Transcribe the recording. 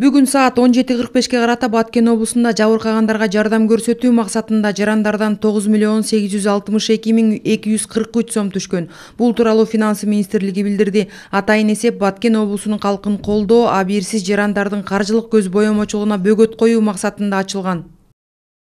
бүгүн саат он жети кырк бешке карата баткен облусунда жабыркагандарга жардам көрсөтүү максатында жарандардан тогуз миллион сегиз жүз алтымыш эки миң эки жүз кырк үч сом түшкөн бул тууралуу финансы министрлиги билдирди атайын эсеп баткен облусунун калкын колдоо абийирсиз жарандардын каржылык көз боемочулугуна бөгөт коюу максатында ачылган